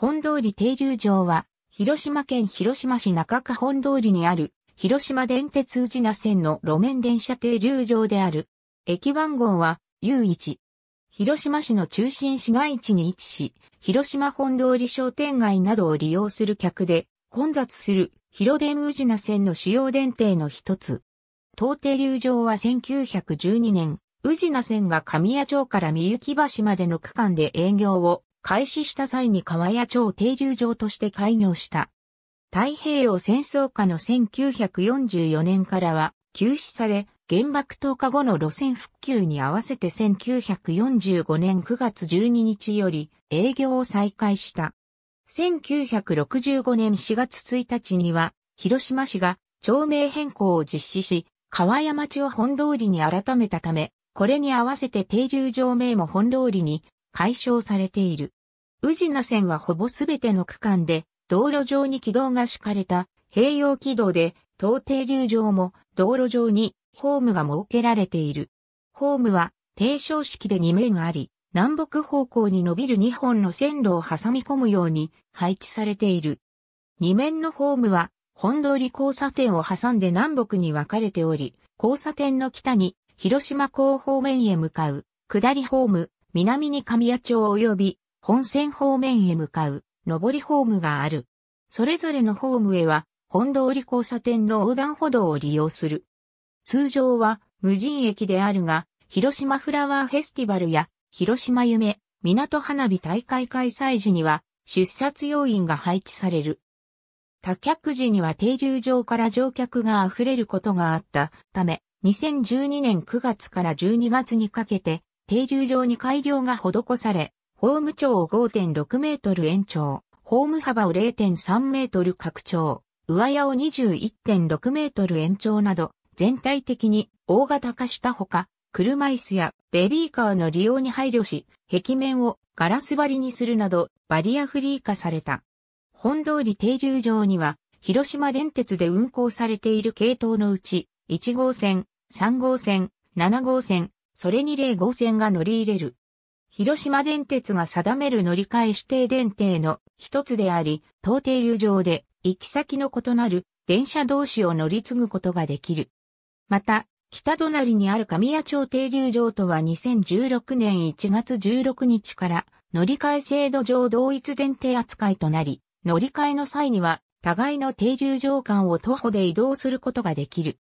本通り停留場は、広島県広島市中区本通りにある、広島電鉄治名線の路面電車停留場である。駅番号は U1。広島市の中心市街地に位置し、広島本通り商店街などを利用する客で、混雑する広電宇品線の主要電停の一つ。当停留場は1912年、宇品線が神谷町から三雪橋までの区間で営業を開始した際に川谷町停留場として開業した。太平洋戦争下の1944年からは休止され、原爆投下後の路線復旧に合わせて1945年9月12日より営業を再開した。1965年4月1日には、広島市が町名変更を実施し、川谷町を本通りに改めたため、これに合わせて停留場名も本通りに解消されている。宇品線はほぼすべての区間で道路上に軌道が敷かれた併用軌道で東停留場も道路上にホームが設けられている。ホームは低床式で2面あり、南北方向に伸びる2本の線路を挟み込むように配置されている。2面のホームは本通り交差点を挟んで南北に分かれており、交差点の北に広島港方面へ向かう下りホーム、南に神谷町及び本線方面へ向かう上りホームがある。それぞれのホームへは本通り交差点の横断歩道を利用する。通常は無人駅であるが、広島フラワーフェスティバルや広島夢、港花火大会開催時には出札要員が配置される。多客時には停留場から乗客が溢れることがあったため、2012年9月から12月にかけて停留場に改良が施され、ホーム長を5.6メートル延長、ホーム幅を0.3メートル拡張、上屋を21.6メートル延長など、全体的に大型化したほか、車椅子やベビーカーの利用に配慮し、壁面をガラス張りにするなど、バリアフリー化された。本通り停留場には、広島電鉄で運行されている系統のうち、1号線、3号線、7号線、それに0号線が乗り入れる。広島電鉄が定める乗り換え指定電停の一つであり、東停留上で行き先の異なる電車同士を乗り継ぐことができる。また、北隣にある神谷町停留場とは2016年1月16日から乗り換え制度上同一電停扱いとなり、乗り換えの際には互いの停留場間を徒歩で移動することができる。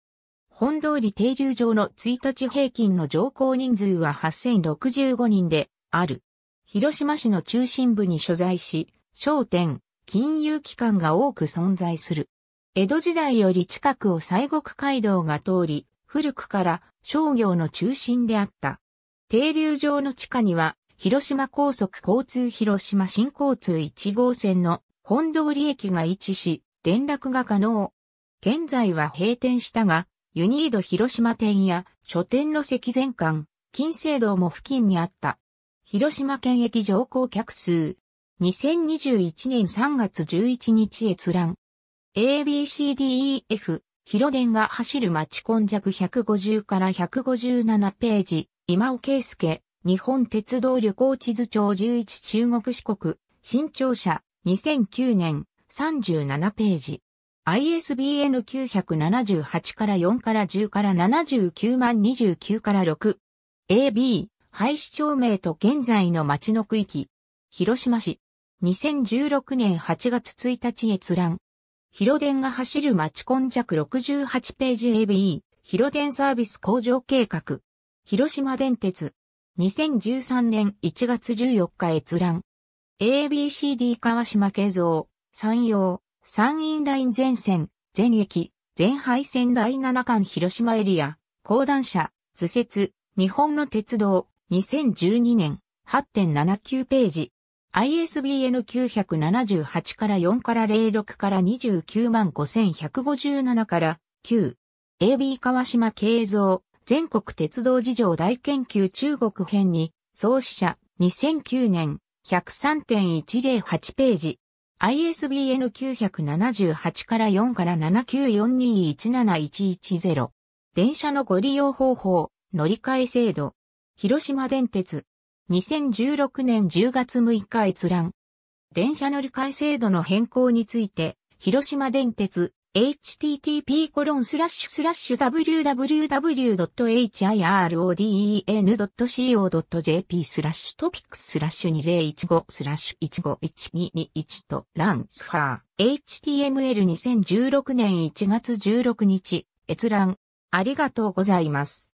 本通り停留場の1日平均の乗降人数は8065人である。広島市の中心部に所在し、商店、金融機関が多く存在する。江戸時代より近くを西国街道が通り、古くから商業の中心であった。停留場の地下には、広島高速交通広島新交通1号線の本通り駅が位置し、連絡が可能。現在は閉店したが、ユニード広島店や書店の石前館、金聖堂も付近にあった。広島県駅乗降客数。2021年3月11日閲覧。ABCDEF、広電が走る町今弱150から157ページ。今尾圭介、日本鉄道旅行地図帳11中国四国、新庁舎、2009年37ページ。ISBN 978から4から10から79万29から6。AB、廃止町名と現在の町の区域。広島市。2016年8月1日閲覧。広電が走る町根弱68ページ AB、広電サービス向上計画。広島電鉄。2013年1月14日閲覧。ABCD 川島慶造、山陽。山陰ライン全線、全駅、全廃線第7巻広島エリア、高段車、図説、日本の鉄道、2012年、8.79ページ。ISBN 978から4から06から29万5157から9。AB 川島慶三、全国鉄道事情大研究中国編に、創始者、2009年、103.108ページ。ISBN 978から4から7 9 4 2 1 7 1 1 0電車のご利用方法、乗り換え制度。広島電鉄。2016年10月6日閲覧。電車乗り換え制度の変更について、広島電鉄 http://www.hiroden.co.jp スラッシュトピックスラッシュ2015スラッシュ15121とランスファー HTML2016 年1月16日閲覧ありがとうございます。